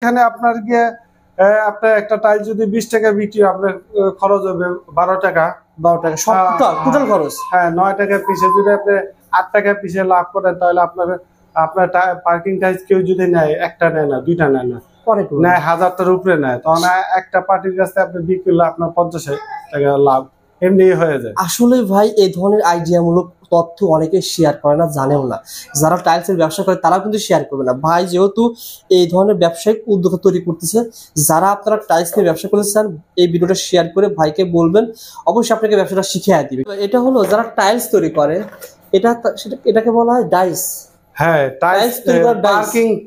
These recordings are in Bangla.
এখানে আপনার গিয়ে আপনার একটা টাইল যদি বিশ টাকা বিক্রি আপনার খরচ হবে বারো টাকা বারো টাকা টোটাল খরচ হ্যাঁ নয় টাকা পিসে যদি আপনি আট টাকা পিসে লাভ করেন তাহলে আপনার আপনার পার্কিং টাইলস কেউ যদি নেয় একটা নেয় না দুইটা নেয় না হাজারটার উপরে নেয় তখন একটা পার্টির আপনি বিক্রি করলে আপনার পঞ্চাশ টাকা লাভ এমনি হয়ে যায় আসলে ভাই এই ধরনের আইডিয়া মূলক তথ্য অনেকে শেয়ার করে না জানেও না যারা টাইলসের ব্যবসা করে তারা কিন্তু শেয়ার করবে না ভাই যেহেতু এই ধরনের ব্যবসায়িক উদ্যোগ তৈরি করতেছে যারা আপনারা টাইলস নিয়ে ব্যবসা করতে চান এই ভিডিওটা শেয়ার করে ভাইকে বলবেন অবশ্যই আপনাকে ব্যবসাটা শিখে দিবে এটা হলো যারা টাইলস তৈরি করে এটা সেটা এটাকে বলা হয় ডাইস হ্যাঁ টাইলস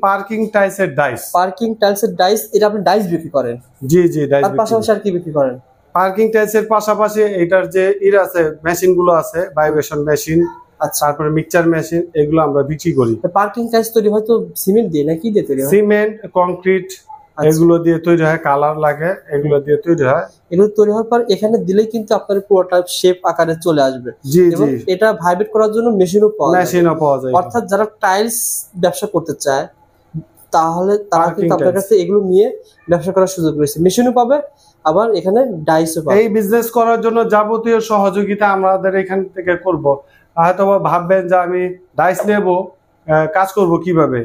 পার্কিং টাইলসের ডাইস পার্কিং টাইলসের এটা আপনি বিক্রি করেন জি জি ডাইস তার পাশাপাশি আর কি বিক্রি করেন পার্কিং টাইলসের পাশাপাশি এটার যে ইর আছে মেশিনগুলো আছে ভাইব্রেশন মেশিন আচ্ছা। তারপরে মিক্সচার মেশিন এগুলো আমরা বিক্রি করি পার্কিং টাইলস তৈরি হয় তো সিমেন্ট দিয়ে নাকি দিয়ে তৈরি সিমেন্ট কংক্রিট আচ্ছা। এগুলো দিয়ে তৈরি হয় কালার লাগে এগুলো দিয়ে তৈরি হয় এগুলো তৈরি হওয়ার পর এখানে দিলেই কিন্তু আপনার পুরোটা শেপ আকারে চলে আসবে জি জি এটা ভাইব্রেট করার জন্য মেশিনও পাওয়া যায় মেশিনও পাওয়া যায় অর্থাৎ যারা টাইলস ব্যবসা করতে চায় তাহলে তারা কিন্তু আপনার কাছে এগুলো নিয়ে ব্যবসা করার সুযোগ রয়েছে মেশিনও পাবে আবার এখানে ডাইসও পাবে এই বিজনেস করার জন্য যাবতীয় সহযোগিতা আমাদের এখান থেকে করব হয়তো ভাববেন যে আমি ডাইস নেব কাজ করব কিভাবে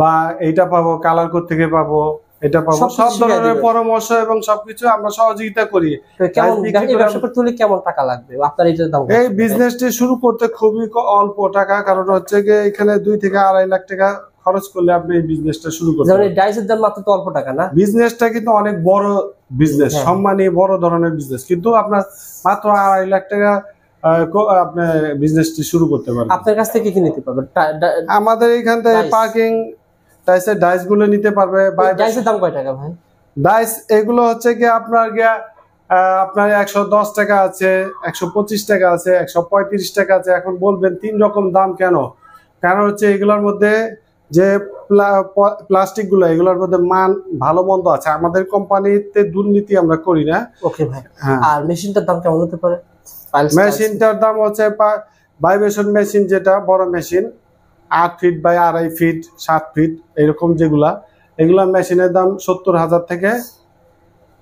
বা এটা পাবো কালার কোড থেকে পাবো এটা পাবো সব ধরনের পরামর্শ এবং সবকিছু আমরা সহযোগিতা করি কেমন টাকা লাগবে আপনার এটার দাম এই বিজনেসটি শুরু করতে খুবই অল্প টাকা কারণ হচ্ছে গিয়ে এখানে দুই থেকে আড়াই লাখ টাকা খরচ করলে আপনি বিজনেসটা শুরু করতে পারেন ডাইসের দাম মাত্র তো অল্প টাকা না বিজনেসটা কিন্তু অনেক বড় বিজনেস হ্যাঁ। সম্মানী বড় ধরনের বিজনেস কিন্তু আপনার মাত্র আড়াই লাখ টাকা আপনি বিজনেসটি শুরু করতে পারেন আপনার কাছ থেকে কি নিতে পারবেন আমাদের এখান থেকে পার্কিং ডাইসের ডাইস গুলো নিতে পারবে বা ডাইসের দাম কয় টাকা ভাই ডাইস এগুলো হচ্ছে কি আপনার গিয়া আপনার একশো দশ টাকা আছে একশো পঁচিশ টাকা আছে একশো পঁয়ত্রিশ টাকা আছে এখন বলবেন তিন রকম দাম কেন কেন হচ্ছে এগুলোর মধ্যে যে গুলো এগুলোর মধ্যে মান ভালো মন্দ আছে আমাদের কোম্পানিতে দুর্নীতি আমরা করি না ওকে ভাই হ্যাঁ। আর মেশিনটার দাম কেমন হতে পারে মেশিনটার দাম হচ্ছে ভাইব্রেশন মেশিন যেটা বড় মেশিন আট ফিট বাই আড়াই ফিট সাত ফিট এরকম যেগুলা এগুলা মেশিনের দাম সত্তর হাজার থেকে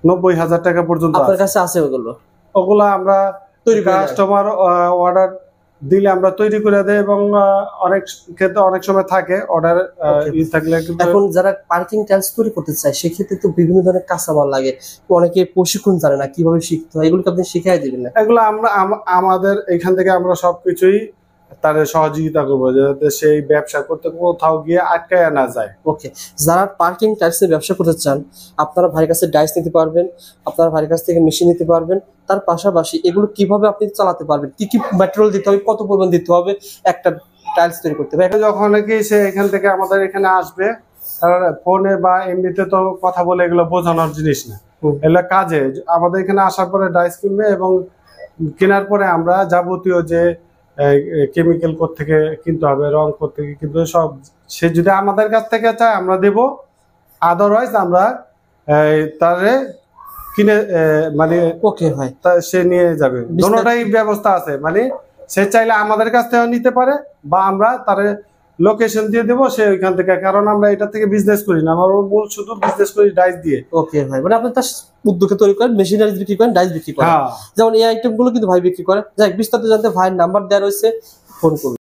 নব্বই হাজার টাকা পর্যন্ত আছে ওগুলো ওগুলা আমরা কাস্টমার অর্ডার দিলে আমরা তৈরি করে দেয় এবং অনেক ক্ষেত্রে অনেক সময় থাকে অর্ডার ইউজ থাকলে এখন যারা পার্কিং টাইলস তৈরি করতে চায় সেক্ষেত্রে তো বিভিন্ন ধরনের কাঁচামাল লাগে অনেকে প্রশিক্ষণ জানে না কিভাবে শিখতে হয় এগুলোকে আপনি শিখাই দিবেন না এগুলো আমরা আমাদের এখান থেকে আমরা সবকিছুই তাদের সহযোগিতা করবো যাতে সেই ব্যবসা করতে কোথাও গিয়ে আটকায় না যায় ওকে যারা পার্কিং টাইলসের ব্যবসা করতে চান আপনারা ভাইয়ের কাছে ডাইস নিতে পারবেন আপনারা ভাইয়ের কাছ থেকে মেশিন নিতে পারবেন তার পাশাপাশি এগুলো কিভাবে আপনি চালাতে পারবেন কি কি ম্যাটেরিয়াল দিতে হবে কত পরিমাণ দিতে হবে একটা টাইলস তৈরি করতে হবে যখন কি সে এখান থেকে আমাদের এখানে আসবে ফোনে বা এমনিতে তো কথা বলে এগুলো বোঝানোর জিনিস না এগুলো কাজে আমাদের এখানে আসার পরে ডাইস কিনবে এবং কেনার পরে আমরা যাবতীয় যে কেমিক্যাল থেকে কিনতে হবে রং থেকে কিন্তু সব সে যদি আমাদের কাছ থেকে চায় আমরা দেব আদারওয়াইজ আমরা তারে কিনে মানে ওকে হয় তা সে নিয়ে যাবে দুটাই ব্যবস্থা আছে মানে সে চাইলে আমাদের কাছ থেকেও নিতে পারে বা আমরা তারে লোকেশন দিয়ে দেবো সে ওইখান থেকে কারণ আমরা এটা থেকে বিজনেস করি না আমার মূল শুধু বিজনেস করি ডাইস দিয়ে ওকে ভাই মানে আপনি তার উদ্যোগে তৈরি করেন মেশিনারি বিক্রি করেন ডাইস বিক্রি করেন হ্যাঁ। যেমন এই আইটেমগুলো কিন্তু ভাই বিক্রি করেন যাই বিস্তারিত জানতে ভাইয়ের নাম্বার দেওয়া রয়েছে ফোন করুন